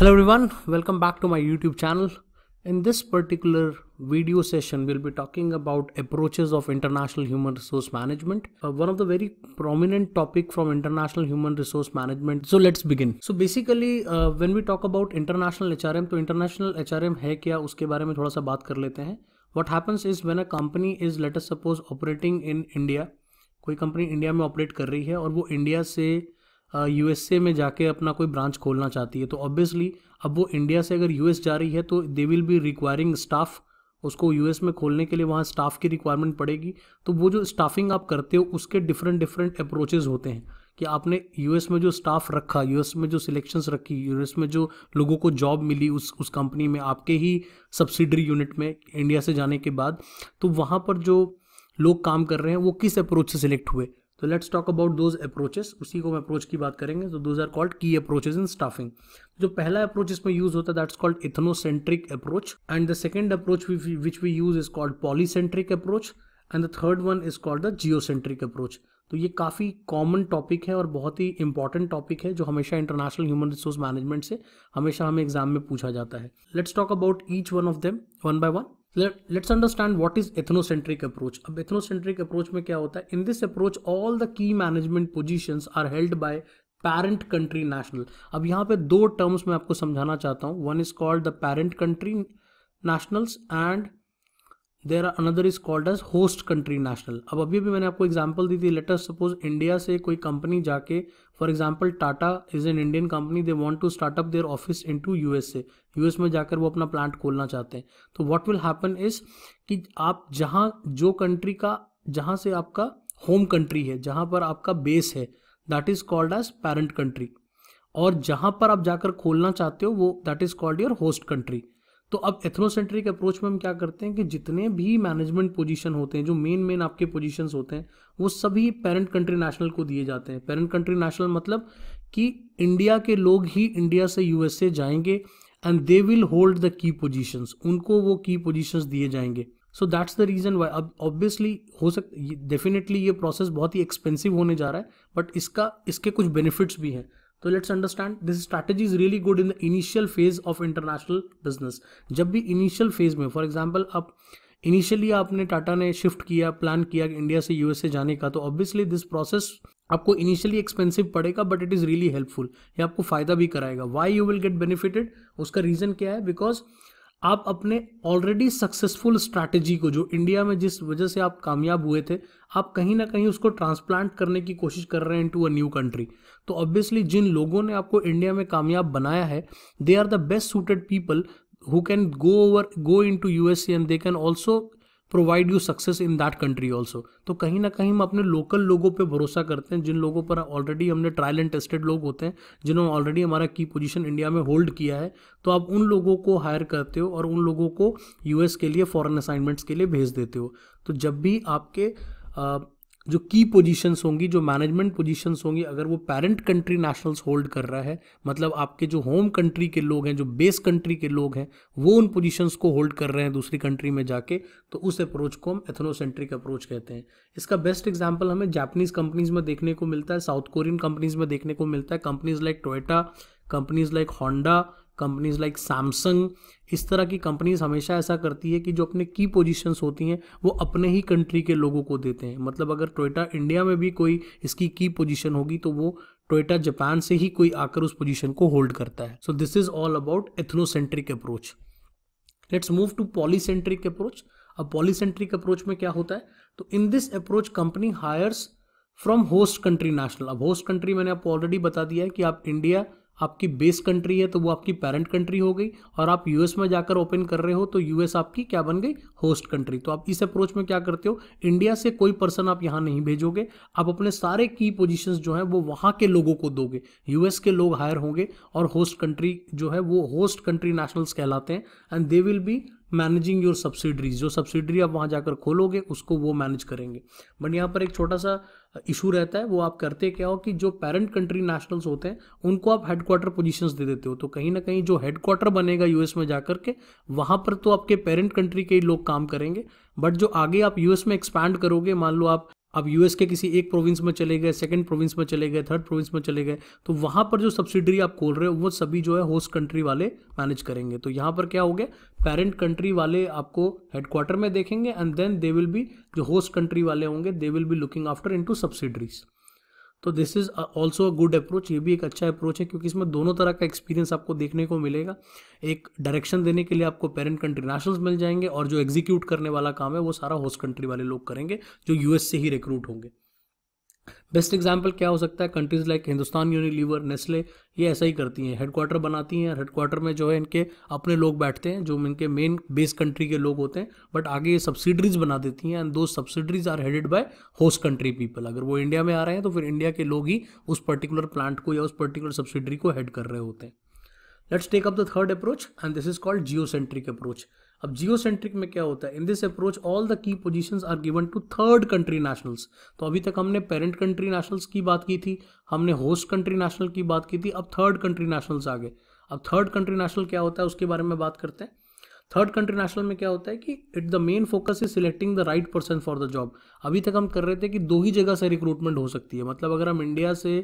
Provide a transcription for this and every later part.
hello everyone welcome back to my youtube channel in this particular video session we'll be talking about approaches of international human resource management uh, one of the very prominent topic from international human resource management so let's begin so basically uh, when we talk about international hrm to international hrm है क्या उसके बारे में थोड़ा सा बात कर लेते हैं what happens is when a company is let us suppose operating in india कोई company india में operate कर रही है और वो india से uh, यूएसए में जाके अपना कोई ब्रांच खोलना चाहती है तो ऑब्वियसली अब वो इंडिया से अगर यूएस जा रही है तो they will be requiring staff उसको यूएस में खोलने के लिए वहाँ स्टाफ की रिक्वायरमेंट पड़ेगी तो वो जो स्टाफिंग आप करते हो उसके डिफरेंट डिफरेंट अप्रोचेज होते हैं कि आपने यूएस में जो स्टाफ रखा यूएस में जो सिलेक्शंस रखी यूएस में जो लोगों को जॉब मिली उस उस कंपनी में आपके ही सब्सिडरी यूनिट में इंडिया से जाने के बाद तो वहाँ पर जो लोग काम कर रहे हैं वो किस अप्रोच से सिलेक्ट हुए तो let's talk about those approaches उसी को हम अप्रोच की बात करेंगे तो those are called key approaches in staffing जो पहला अप्रोच इसमें यूज होता है that's called ethnocentric approach and the second approach which we use is called polycentric approach and the third one is called the geocentric approach तो ये काफ़ी common topic है और बहुत ही इंपॉर्टेंट टॉपिक है जो हमेशा इंटरनेशनल ह्यूमन रिसोर्स मैनेजमेंट से हमेशा हमें एग्जाम में पूछा जाता है let's talk about each one of them one by one let's understand what is ethnocentric approach अब एथनोसेंट्रिक अप्रोच में क्या होता है in this approach all the key management position are held by parent country national अब यहाँ पे दो terms मैं आपको समझाना चाहता हूँ one is called the parent country nationals and there are another is called as host country national अब अभी भी मैंने आपको एग्जाम्पल दी थी लेटर सपोज इंडिया से कोई कंपनी जाके for example Tata is an Indian company they want to startup their office in to U A से एस में जाकर वो अपना प्लांट खोलना चाहते हैं तो वॉट विल हैपन इज कि आप जहाँ जो कंट्री का जहाँ से आपका होम कंट्री है जहाँ पर आपका बेस है that is called as parent country और जहाँ पर आप जाकर खोलना चाहते हो वो that is called your host country तो अब एथनोसेंट्रिक अप्रोच में हम क्या करते हैं कि जितने भी मैनेजमेंट पोजीशन होते हैं जो मेन मेन आपके पोजीशंस होते हैं वो सभी पेरेंट कंट्री नेशनल को दिए जाते हैं पेरेंट कंट्री नेशनल मतलब कि इंडिया के लोग ही इंडिया से यूएसए जाएंगे and they will hold the key position उनको वो की पोजिशन दिए जाएंगे so that's the reason why अब ऑब्वियसली हो सक डेफिनेटली ये प्रोसेस बहुत ही एक्सपेंसिव होने जा रहा है बट इसका इसके कुछ बेनिफिट्स भी हैं तो let's understand this strategy is really good in the initial phase of international business जब भी इनिशियल फेज में फॉर एग्जाम्पल आप इनिशियली आपने टाटा ने शिफ्ट किया प्लान किया इंडिया से यूएसए जाने का तो ऑब्वियसली दिस प्रोसेस आपको इनिशियली एक्सपेंसिव पड़ेगा but it is really helpful ये आपको फ़ायदा भी कराएगा why you will get benefited उसका रीज़न क्या है बिकॉज आप अपने ऑलरेडी सक्सेसफुल स्ट्रैटेजी को जो इंडिया में जिस वजह से आप कामयाब हुए थे आप कहीं ना कहीं उसको ट्रांसप्लांट करने की कोशिश कर रहे हैं टू अ न्यू कंट्री तो ऑब्वियसली जिन लोगों ने आपको इंडिया में कामयाब बनाया है they are the best suited people who can go over go into USA and they can also provide you success in that country also तो कहीं ना कहीं हम अपने लोकल लोगों पर भरोसा करते हैं जिन लोगों पर ऑलरेडी हमने ट्रायल एंड टेस्टेड लोग होते हैं जिन्होंने ऑलरेडी हमारा की पोजीशन इंडिया में होल्ड किया है तो आप उन लोगों को हायर करते हो और उन लोगों को यूएस के लिए फ़ॉरन असाइनमेंट्स के लिए भेज देते हो तो जब भी आपके जो की पोजीशंस होंगी जो मैनेजमेंट पोजीशंस होंगी अगर वो पेरेंट कंट्री नेशनल्स होल्ड कर रहा है मतलब आपके जो होम कंट्री के लोग हैं जो बेस कंट्री के लोग हैं वो उन पोजीशंस को होल्ड कर रहे हैं दूसरी कंट्री में जाके तो उस अप्रोच को हम एथनोसेंट्रिक अप्रोच कहते हैं इसका बेस्ट एग्जाम्पल हमें जापनीज़ कंपनीज़ में देखने को मिलता है साउथ कोरियन कंपनीज़ में देखने को मिलता है companies like Toyota companies like Honda companies like Samsung इस तरह की कंपनीज़ हमेशा ऐसा करती है कि जो अपने की पोजीशंस होती हैं वो अपने ही कंट्री के लोगों को देते हैं मतलब अगर टोयोटा इंडिया में भी कोई इसकी की पोजीशन होगी तो वो टोयोटा जापान से ही कोई आकर उस पोजीशन को होल्ड करता है so this is all about ethnocentric approach let's move to polycentric approach अब पॉलीसेंट्रिक अप्रोच में क्या होता है तो in this approach company hires from host country national अब होस्ट कंट्री मैंने आपको ऑलरेडी बता दिया है कि आप इंडिया आपकी बेस कंट्री है तो वो आपकी पेरेंट कंट्री हो गई और आप यूएस में जाकर ओपन कर रहे हो तो यूएस आपकी क्या बन गई होस्ट कंट्री तो आप इस अप्रोच में क्या करते हो इंडिया से कोई पर्सन आप यहाँ नहीं भेजोगे आप अपने सारे की पोजिशन जो हैं वो वहाँ के लोगों को दोगे यूएस के लोग हायर होंगे और होस्ट कंट्री जो है वो होस्ट कंट्री नेशनल्स कहलाते हैं and they will be managing your subsidiaries जो सब्सिडरी आप वहाँ जाकर खोलोगे उसको वो मैनेज करेंगे बट यहाँ पर एक छोटा सा इशू रहता है वो आप करते क्या हो कि जो पेरेंट कंट्री नेशनल्स होते हैं उनको आप हेडक्वार्टर पोजीशंस दे देते हो तो कहीं ना कहीं जो हेडक्वार्टर बनेगा यूएस में जाकर के वहाँ पर तो आपके पेरेंट कंट्री के ही लोग काम करेंगे बट जो आगे आप यूएस में एक्सपैंड करोगे मान लो आप अब यूएस के किसी एक प्रोविंस में चले गए सेकंड प्रोविंस में चले गए थर्ड प्रोविंस में चले गए तो वहाँ पर जो सब्सिडरी आप खोल रहे हो वो सभी जो है होस्ट कंट्री वाले मैनेज करेंगे तो यहाँ पर क्या हो गया पेरेंट कंट्री वाले आपको हेडक्वार्टर में देखेंगे and then they will be जो होस्ट कंट्री वाले होंगे they will be looking after into subsidiaries तो this is also a good approach ये भी एक अच्छा अप्रोच है क्योंकि इसमें दोनों तरह का एक्सपीरियंस आपको देखने को मिलेगा एक डायरेक्शन देने के लिए आपको पेरेंट कंट्री नेशनल्स मिल जाएंगे और जो एग्जीक्यूट करने वाला काम है वो सारा होस्ट कंट्री वाले लोग करेंगे जो यूएस से ही रिक्रूट होंगे बेस्ट एग्जाम्पल क्या हो सकता है countries like Hindustan Unilever Nestle ये ऐसा ही करती हैं हेडक्वार्टर बनाती हैं हेडक्वार्टर में जो है इनके अपने लोग बैठते हैं जो इनके मेन बेस कंट्री के लोग होते हैं बट आगे ये सब्सिडरीज बना देती हैं एंड दो subsidiaries are headed by host country people अगर वो इंडिया में आ रहे हैं तो फिर इंडिया के लोग ही उस पर्टिकुलर प्लांट को या उस पर्टिकुलर सब्सिडरी को हेड कर रहे होते हैं let's take up the third approach and this is called geocentric approach अब जियो सेंट्रिक में क्या होता है in this approach all the key position are given to third country nationals तो अभी तक हमने पेरेंट कंट्री नेशनल्स की बात की थी हमने होस्ट कंट्री नेशनल की बात की थी अब थर्ड कंट्री नेशनल्स आ गए अब थर्ड कंट्री नेशनल क्या होता है उसके बारे में बात करते हैं थर्ड कंट्री नेशनल में क्या होता है कि it the main focus is selecting the right person for the job अभी तक हम कर रहे थे कि दो ही जगह से रिक्रूटमेंट हो सकती है मतलब अगर हम इंडिया से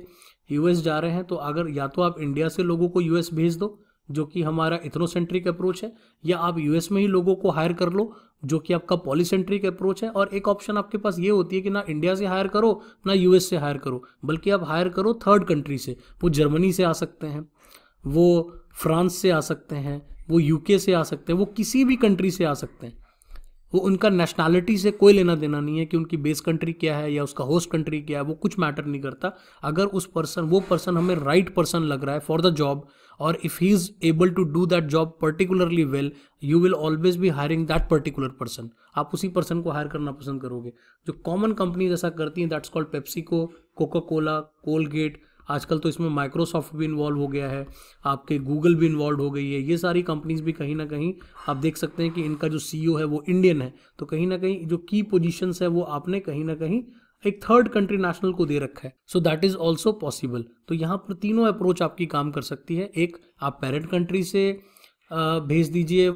यूएस जा रहे हैं तो अगर या तो आप इंडिया से लोगों को यूएस भेज दो जो कि हमारा इथनोसेंट्रिक अप्रोच है या आप यूएस में ही लोगों को हायर कर लो जो कि आपका पॉलीसेंट्रिक अप्रोच है और एक ऑप्शन आपके पास ये होती है कि ना इंडिया से हायर करो ना यूएस से हायर करो बल्कि आप हायर करो थर्ड कंट्री से वो जर्मनी से आ सकते हैं वो फ्रांस से आ सकते हैं वो यूके से आ सकते हैं वो किसी भी कंट्री से आ सकते हैं वो उनका नेशनैलिटी से कोई लेना देना नहीं है कि उनकी बेस कंट्री क्या है या उसका होस्ट कंट्री क्या है वो कुछ मैटर नहीं करता अगर उस पर्सन वो पर्सन हमें राइट right पर्सन लग रहा है फॉर द जॉब और if he is able to do that job particularly well you will always भी हायरिंग दैट पर्टिकुलर पर्सन आप उसी पर्सन को हायर करना पसंद करोगे जो कॉमन कंपनीज ऐसा करती हैं that's called PepsiCo coca cola Colgate आजकल तो इसमें माइक्रोसॉफ्ट भी इन्वॉल्व हो गया है आपके गूगल भी इन्वॉल्व हो गई है ये सारी कंपनीज भी कहीं ना कहीं आप देख सकते हैं कि इनका जो सी है वो इंडियन है तो कहीं ना कहीं जो की पोजिशन है वो आपने कहीं ना कहीं एक थर्ड कंट्री नेशनल को दे रखा है so that is also possible तो यहाँ पर तीनों अप्रोच आपकी काम कर सकती है एक आप पेरेंट कंट्री से भेज दीजिए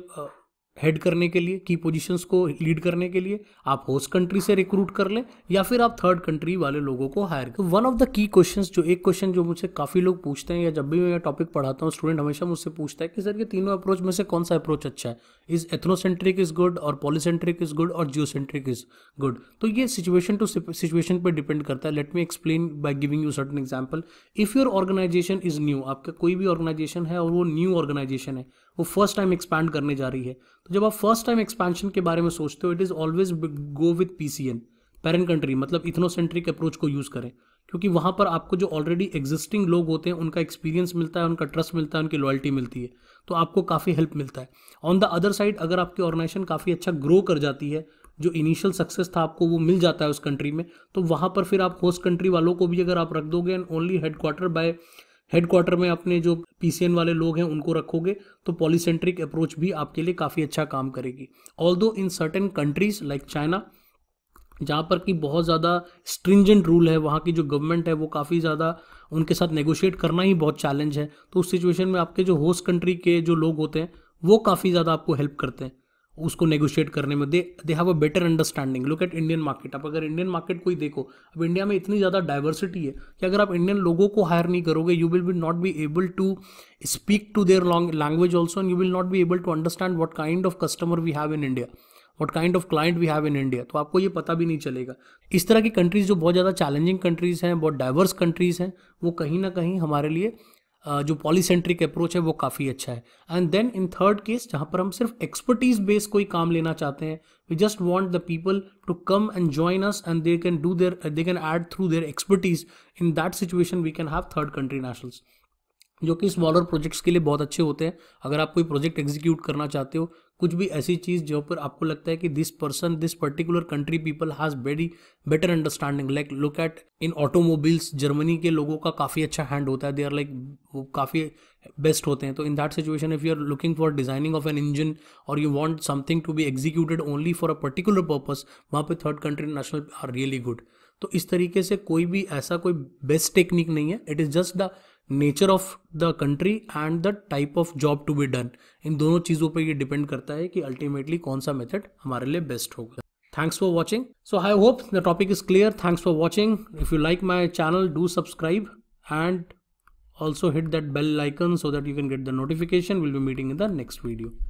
हेड करने के लिए की पोजीशंस को लीड करने के लिए आप होस्ट कंट्री से रिक्रूट कर लें या फिर आप थर्ड कंट्री वाले लोगों को हायर करें one of the key question जो एक क्वेश्चन जो मुझसे काफ़ी लोग पूछते हैं या जब भी मैं टॉपिक पढ़ाता हूँ स्टूडेंट हमेशा मुझसे पूछता है कि सर ये तीनों अप्रोच में से कौन सा अप्रोच अच्छा है इज एथनोसेंट्रिक इज गुड और पॉलीसेंट्रिक इज गुड और जियोसेंट्रिक इज गुड तो ये सिचुएशन टू सिचुएशन पर डिपेंड करता है let me explain by giving you certain example if your organization is new आपका कोई भी ऑर्गेनाइजेशन है और वो न्यू ऑर्गेनाइजेशन है वो फर्स्ट टाइम एक्सपैंड करने जा रही है तो जब आप फर्स्ट टाइम एक्सपेंशन के बारे में सोचते हो it is always go with P C N parent country मतलब इथनोसेंट्रिक अप्रोच को यूज़ करें क्योंकि वहां पर आपको जो ऑलरेडी एग्जिस्टिंग लोग होते हैं उनका एक्सपीरियंस मिलता है उनका ट्रस्ट मिलता है उनकी लॉयल्टी मिलती है तो आपको काफ़ी हेल्प मिलता है ऑन द अदर साइड अगर आपकी ऑर्गेनाइजेशन काफ़ी अच्छा ग्रो कर जाती है जो इनिशियल सक्सेस था आपको वो मिल जाता है उस कंट्री में तो वहां पर फिर आप होस्ट कंट्री वालों को भी अगर आप रख दोगे and only headquarter by headquarter में अपने जो पीसीएन वाले लोग हैं उनको रखोगे तो पॉलीसेंट्रिक अप्रोच भी आपके लिए काफ़ी अच्छा काम करेगी all in certain countries like China जहाँ पर कि बहुत ज़्यादा स्ट्रिंजेंट रूल है वहाँ की जो गवर्नमेंट है वो काफ़ी ज़्यादा उनके साथ नेगोशिएट करना ही बहुत चैलेंज है तो उस सिचुएशन में आपके जो होस्ट कंट्री के जो लोग होते हैं वो काफ़ी ज़्यादा आपको हेल्प करते हैं उसको नेगोशिएट करने में they they have a better understanding look at Indian market आप अगर इंडियन मार्केट कोई देखो अब इंडिया में इतनी ज़्यादा डाइवर्सिटी है कि अगर आप इंडियन लोगों को हायर नहीं करोगे you will be not be able to speak to their language also and you will not be able to understand what kind of customer we have in India what kind of client we have in India तो आपको ये पता भी नहीं चलेगा इस तरह की कंट्रीज़ जो बहुत ज़्यादा चैलेंजिंग कंट्रीज़ हैं बहुत डाइवर्स कंट्रीज़ हैं वो कहीं ना कहीं हमारे लिए जो पॉलीसेंट्रिक अप्रोच है वो काफ़ी अच्छा है and then in third case जहाँ पर हम सिर्फ एक्सपर्टीज बेस कोई काम लेना चाहते हैं we just want the people to come and join us and they can do their they can add through their expertise in that situation we can have third country nationals जो कि smaller projects के लिए बहुत अच्छे होते हैं अगर आप कोई प्रोजेक्ट एग्जीक्यूट करना चाहते हो कुछ भी ऐसी चीज़ जो पर आपको लगता है कि this person this particular country people has very better understanding like look at in automobiles Germany के लोगों का काफ़ी अच्छा हैंड होता है दे आर लाइक वो काफ़ी बेस्ट होते हैं तो in that situation if you are looking for designing of an engine और you want something to be executed only for a particular purpose वहाँ पे third country national are really good तो इस तरीके से कोई भी ऐसा कोई बेस्ट टेक्निक नहीं है it is just the nature of the country and the type of job to be done in दोनों चीज़ों पर यह डिपेंड करता है कि अल्टीमेटली कौन सा मेथड हमारे लिए बेस्ट होगा thanks for watching so I hope the topic is clear thanks for watching if you like my channel do subscribe and also hit that bell icon so that you can get the notification we'll be meeting in the next video